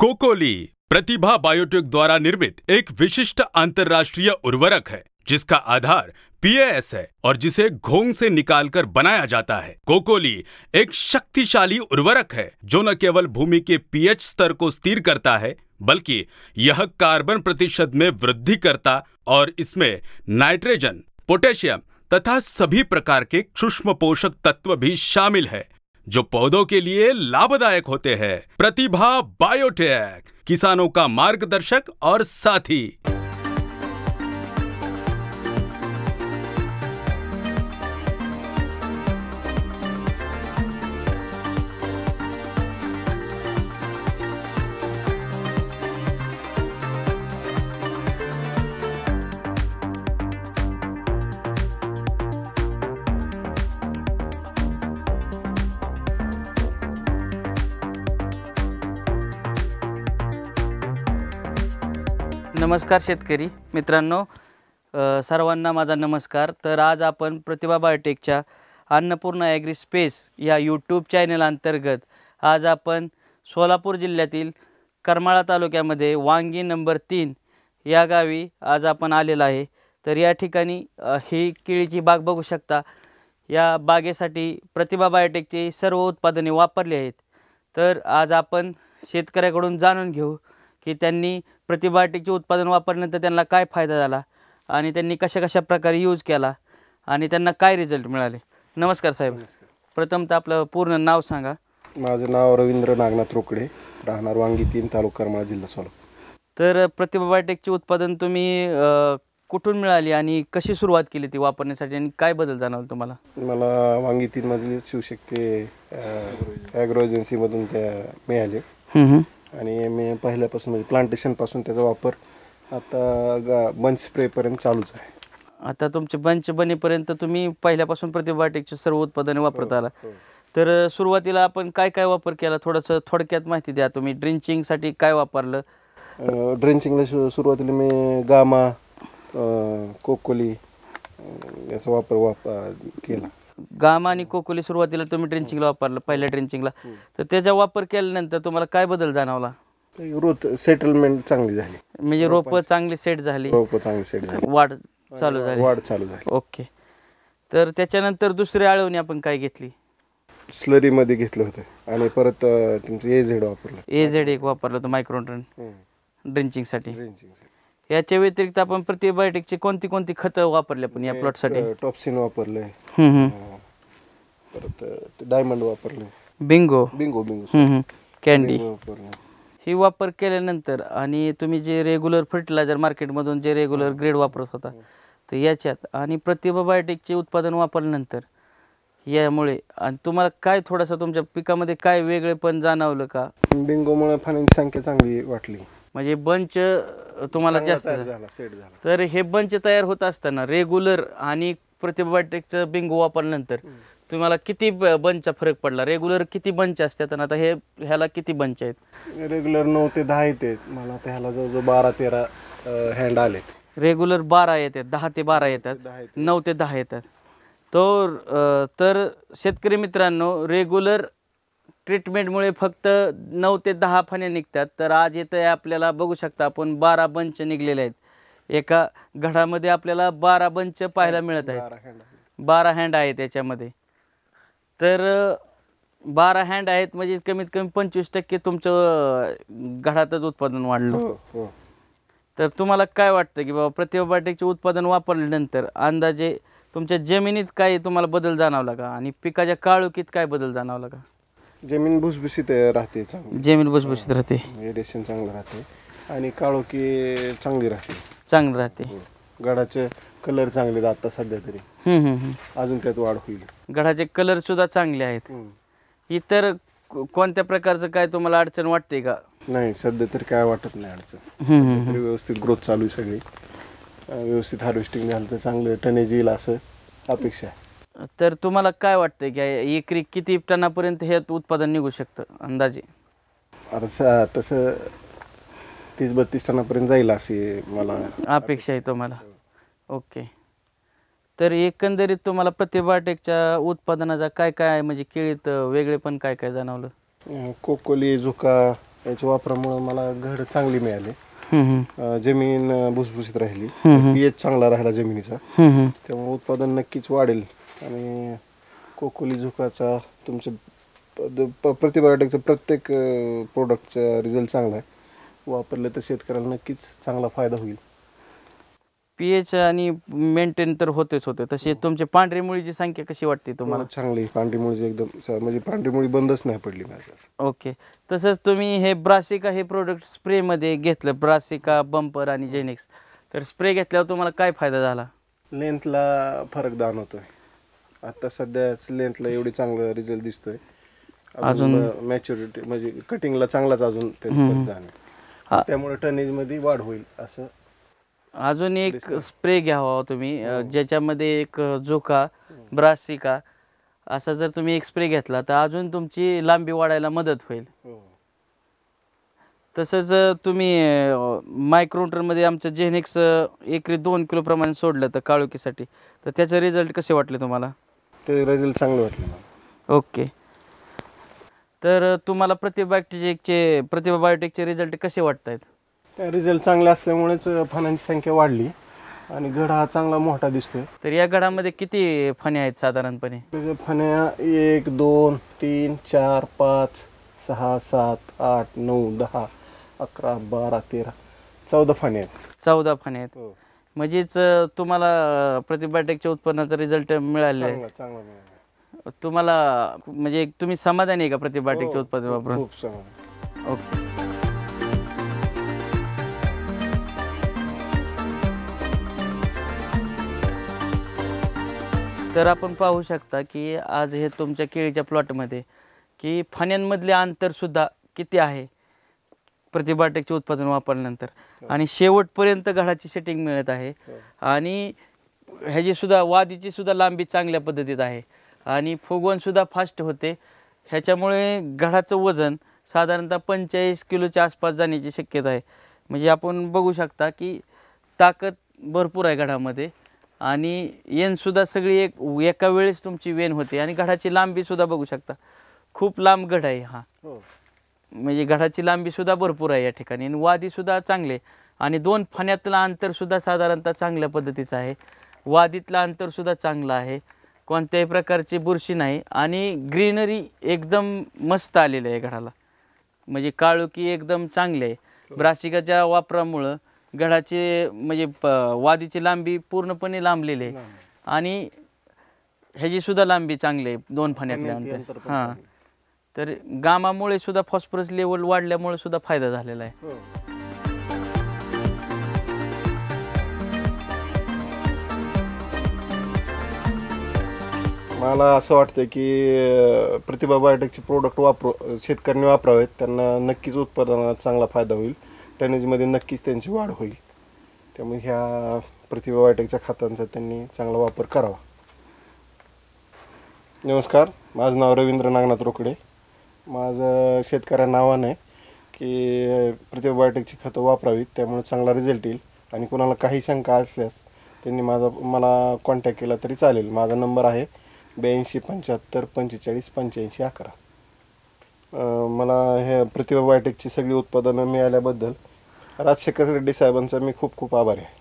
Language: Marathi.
कोकोली प्रतिभा बायोटेक द्वारा निर्मित एक विशिष्ट अंतर्राष्ट्रीय उर्वरक है जिसका आधार पीएएस है और जिसे घोंग से निकालकर बनाया जाता है कोकोली एक शक्तिशाली उर्वरक है जो न केवल भूमि के पीएच स्तर को स्थिर करता है बल्कि यह कार्बन प्रतिशत में वृद्धि करता और इसमें नाइट्रोजन पोटेशियम तथा सभी प्रकार के सूक्ष्म पोषक तत्व भी शामिल है जो पौधों के लिए लाभदायक होते हैं प्रतिभा बायोटेक किसानों का मार्गदर्शक और साथी नमस्कार शेतकरी मित्रांनो सर्वांना माझा नमस्कार तर आज आपण प्रतिभा बायोटेकच्या अन्नपूर्णा ॲग्री स्पेस या यूट्यूब चॅनल अंतर्गत आज आपण सोलापूर जिल्ह्यातील करमाळा तालुक्यामध्ये वांगी नंबर तीन या गावी आज आपण आलेलो आहे तर या ठिकाणी ही केळीची बाग बघू शकता या बागेसाठी प्रतिभा बायोटेकची सर्व उत्पादने वापरली आहेत तर आज आपण शेतकऱ्याकडून जाणून घेऊ की त्यांनी प्रतिबायोटिकचे उत्पादन वापरल्यानंतर त्यांना काय फायदा झाला आणि त्यांनी कशा कशा प्रकारे यूज केला आणि त्यांना काय रिझल्ट मिळाले नमस्कार साहेब प्रथम तर आपलं पूर्ण नाव सांगा माझं नाव रवींद्र नागनाथ रोकडे राहणार वांगी तीन तालुका करमाळा जिल्हा सोलापूर तर प्रतिबायोटिकचे उत्पादन तुम्ही कुठून मिळाली आणि कशी सुरुवात केली ती वापरण्यासाठी आणि काय बदल जाणवला तुम्हाला मला वांगी मधली शिवशक्ती ॲग्रो एजन्सीमधून त्या मिळाले आणि मी पहिल्यापासून म्हणजे प्लांटेशनपासून त्याचा वापर आता गा बंच स्प्रेपर्यंत चालूच आहे आता तुमचे बंच बनेपर्यंत तुम्ही पहिल्यापासून प्रतिबायोटिकचे सर्व उत्पादने हो, वापरत आला हो. तर सुरुवातीला आपण काय काय वापर केला थोडंसं थोडक्यात माहिती द्या तुम्ही ड्रिंचिंगसाठी काय वापरलं ड्रिंचिंगला सुरुवातीला मी गामा कोकोली याचा वापर वापर केला गाम आणि कोकोली सुरुवातीला तुम्ही ड्रिंचिंगला वापरलं पहिल्या ड्रिंचिंगला हो. तर त्याचा वापर केल्यानंतर तुम्हाला काय बदल जाणवला रोप सेटलमेंट चांगली झाली म्हणजे रोप चांगली सेट झाली रोप चांगली सेट झाली वाढ चालू झाली वाढ चालू झाली ओके तर त्याच्यानंतर दुसरी आळवणी आपण काय घेतली स्लरी मध्ये घेतलं होतं आणि परत तुमचं ए झेड वापरलं ए झेड एक वापरलं होतं मायक्रोन हो. साठी याच्या व्यतिरिक्त आपण प्रतिबायोटिकची कोणती कोणती खतं वापरले पण या प्लॉटसाठी टॉप्सिन वापरले परत डायमंड वापरले बिंगो बिंगो बिंगो कॅन्डी ही वापर केल्यानंतर आणि तुम्ही जे रेग्युलर फर्टिलायझर मार्केटमधून जे रेग्युलर ग्रेड वापरत होता तर याच्यात आणि प्रतिबायोटिकचे उत्पादन वापरल्यानंतर यामुळे आणि तुम्हाला काय थोडासा तुमच्या पिकामध्ये काय वेगळे पण जाणवलं का बिंगोमुळे फणांची संख्या चांगली वाटली म्हणजे बंच तुम्हाला जास्त झाला तर हे बंच तयार होत असताना रेग्युलर आणि प्रतिबायोटिकचं बिंगू वापरल्यानंतर तुम्हाला किती बंचचा फरक पडला रेग्युलर किती बंच असतात आणि आता हे ह्याला किती बंच आहेत रेग्युलर नऊ ते दहा येते मला आता ह्याला जवळजवळ बारा तेरा हँड आले रेग्युलर बारा येतात दहा ते बारा येतात नऊ ते दहा येतात तो तर शेतकरी मित्रांनो रेग्युलर ट्रीटमेंटमुळे फक्त नऊ ते दहा फण्या निघतात तर आज येतं आपल्याला बघू शकता आपण बारा बंच निघलेले आहेत एका घडामध्ये आपल्याला बारा बंच पाहायला मिळत आहेत बारा हँड आहे त्याच्यामध्ये तर बारा हँड आहेत म्हणजे कमीत कमी पंचवीस टक्के तुमचं घडातच उत्पादन वाढलं हो, हो. तर तुम्हाला काय वाटतं की बाबा प्रतिबायोटिकचे उत्पादन वापरल्यानंतर अंदाजे तुमच्या जमिनीत काय तुम्हाला बदल जाणवला का आणि पिकाच्या काळुकीत काय बदल जाणवला का जमीन भुसभुशीत राहते जमीन भुसभुशीत राहते रेशन चांगलं राहते आणि काळोखी चांगली राहते चांगली राहते हो. गडाचे कलर चांगले आहेत आता सध्या तरी अजून त्यात वाढ होईल गडाचे कलर सुद्धा चांगले आहेत इतर कोणत्या प्रकारचं काय तुम्हाला अडचण वाटते का नाही सध्या तरी काय वाटत नाही अडचण व्यवस्थित ग्रोथ चालू आहे सगळी व्यवस्थित हार्वेस्टिंग झालं तर चांगलं टनेज येईल असं अपेक्षा आहे तर तुम्हाला काय वाटतं की एकरी किती टनापर्यंत हे उत्पादन निघू शकतं अंदाजे तसं तीस बत्तीस टनापर्यंत जाईल अशी मला अपेक्षा आहे तुम्हाला ओके तर एकंदरीत तुम्हाला प्रतिभाटेकच्या उत्पादनाचा काय काय आहे म्हणजे केळीत वेगळे पण काय काय जाणवलं कोकोली झुका याच्या वापरामुळे मला घर चांगली मिळाली जमीन भुसभुशीत राहिली पीएच चांगला राहिला जमिनीचा त्यामुळे उत्पादन नक्कीच वाढेल आणि कोकोली झुकाचा तुमचं प प्रतिबायोटिकचं प्रत्येक प्रोडक्टचा रिझल्ट चांगला आहे वापरलं तर शेतकऱ्याला नक्कीच चांगला फायदा होईल पी एच आणि मेंटेन तर होतेच होते तसे हो. तुमचे पांढरी मुळीची संख्या कशी वाटते तुम्हाला हो, चांगली पांढरी मुळी एकदम म्हणजे पांढरी मुळी बंदच नाही पडली माझ्या ओके तसंच तुम्ही हे ब्रासिका हे प्रोडक्ट स्प्रेमध्ये घेतलं ब्रासिका बंपर आणि जेनिक्स तर स्प्रे घेतल्यावर तुम्हाला काय फायदा झाला लेंथला फरक होतोय आता सध्याच लेंथला एवढी चांगला रिझल्ट दिसतोय अजून मॅच्युरिटी म्हणजे कटिंगला चांगलाच अजून त्यामुळे टनेज मध्ये वाढ होईल असं अजून एक स्प्रे घ्यावा हो तुम्ही हो. ज्याच्यामध्ये एक जोका ब्रासिका असा जर तुम्ही एक स्प्रे घेतला तर अजून तुमची लांबी वाढायला मदत होईल हो. तसंच तुम्ही मध्ये आमचं जेनेक्स एकरी दोन किलो प्रमाणे सोडलं तर काळुकीसाठी तर त्याचे रिझल्ट कसे वाटले तुम्हाला ते रिझल्ट चांगले वाटले ओके तर तुम्हाला प्रतिभा बायोटेकचे प्रतिभा बायोटेकचे रिझल्ट कसे वाटत आहेत त्या रिझल्ट चांगले असल्यामुळेच फण्यांची संख्या वाढली आणि गड हा चांगला मोठा दिसतोय तर या गडामध्ये किती फने आहेत साधारणपणे फन्या फण्या एक दोन तीन चार पाच सहा सात आठ नऊ दहा अकरा बारा तेरा चौदा फने आहेत चौदा फने आहेत हो. म्हणजेच तुम्हाला प्रतिभाटेकच्या उत्पन्नाचा रिझल्ट मिळाले आहे. तुम्हाला म्हणजे तुम्ही समाधानी आहे का प्रतिभाटेकच्या हो, उत्पादन वापरून ओके तर आपण पाहू शकता की आज हे तुमच्या केळीच्या प्लॉटमध्ये की फाण्यांमधले अंतर सुद्धा किती आहे प्रतिबाटकचे उत्पादन वापरल्यानंतर आणि शेवटपर्यंत घडाची सेटिंग मिळत आहे आणि ह्याचीसुद्धा सुद्धा वादीची सुद्धा लांबी चांगल्या पद्धतीत आहे आणि फुगवणसुद्धा सुद्धा फास्ट होते ह्याच्यामुळे घडाचं वजन साधारणतः पंचेचाळीस किलोच्या आसपास जाण्याची शक्यता आहे म्हणजे आपण बघू शकता की ताकद भरपूर आहे घडामध्ये आणि येणसुद्धा सगळी एक एका वेळेस तुमची वेन होते आणि घडाची लांबीसुद्धा बघू शकता खूप लांब गड आहे हा हो. म्हणजे लांबी लांबीसुद्धा भरपूर आहे या ठिकाणी आणि सुद्धा चांगले आणि दोन फण्यातलं अंतरसुद्धा साधारणतः चांगल्या पद्धतीचं आहे वादीतलं अंतरसुद्धा चांगलं आहे कोणत्याही प्रकारची बुरशी नाही आणि ग्रीनरी एकदम मस्त आलेलं आहे घडाला म्हणजे काळुकी एकदम चांगली आहे ब्राशिकाच्या वापरामुळं गडाचे म्हणजे प वादीची लांबी पूर्णपणे लांबलेली आहे आणि ह्याची सुद्धा लांबी चांगली आहे दोन फण्यातल्या अंतर हां तर गामामुळे सुद्धा फॉस्फरस लेवल वाढल्यामुळे सुद्धा फायदा झालेला आहे हो. मला असं वाटतं की प्रतिभा बायोटेकचे प्रोडक्ट वापर शेतकऱ्यांनी वापरावेत त्यांना नक्कीच उत्पादनात चांगला फायदा होईल टनेजमध्ये नक्कीच त्यांची वाढ होईल त्यामुळे ह्या प्रतिभा बायोटेकच्या खात्यांचा त्यांनी चांगला वापर करावा नमस्कार माझं नाव रवींद्र नागनाथ रोकडे माझं शेतकऱ्यांना आव्हान आहे की बायोटेकची खतं वापरावीत त्यामुळे चांगला रिझल्ट येईल आणि कुणाला काही शंका असल्यास त्यांनी माझा मला कॉन्टॅक्ट केला तरी चालेल माझा नंबर आहे ब्याऐंशी पंच्याहत्तर पंचेचाळीस पंच्याऐंशी अकरा मला हे प्रतिभा बायोटेकची सगळी उत्पादनं मिळाल्याबद्दल राजशेखर रेड्डी साहेबांचा मी खूप खूप आभारी आहे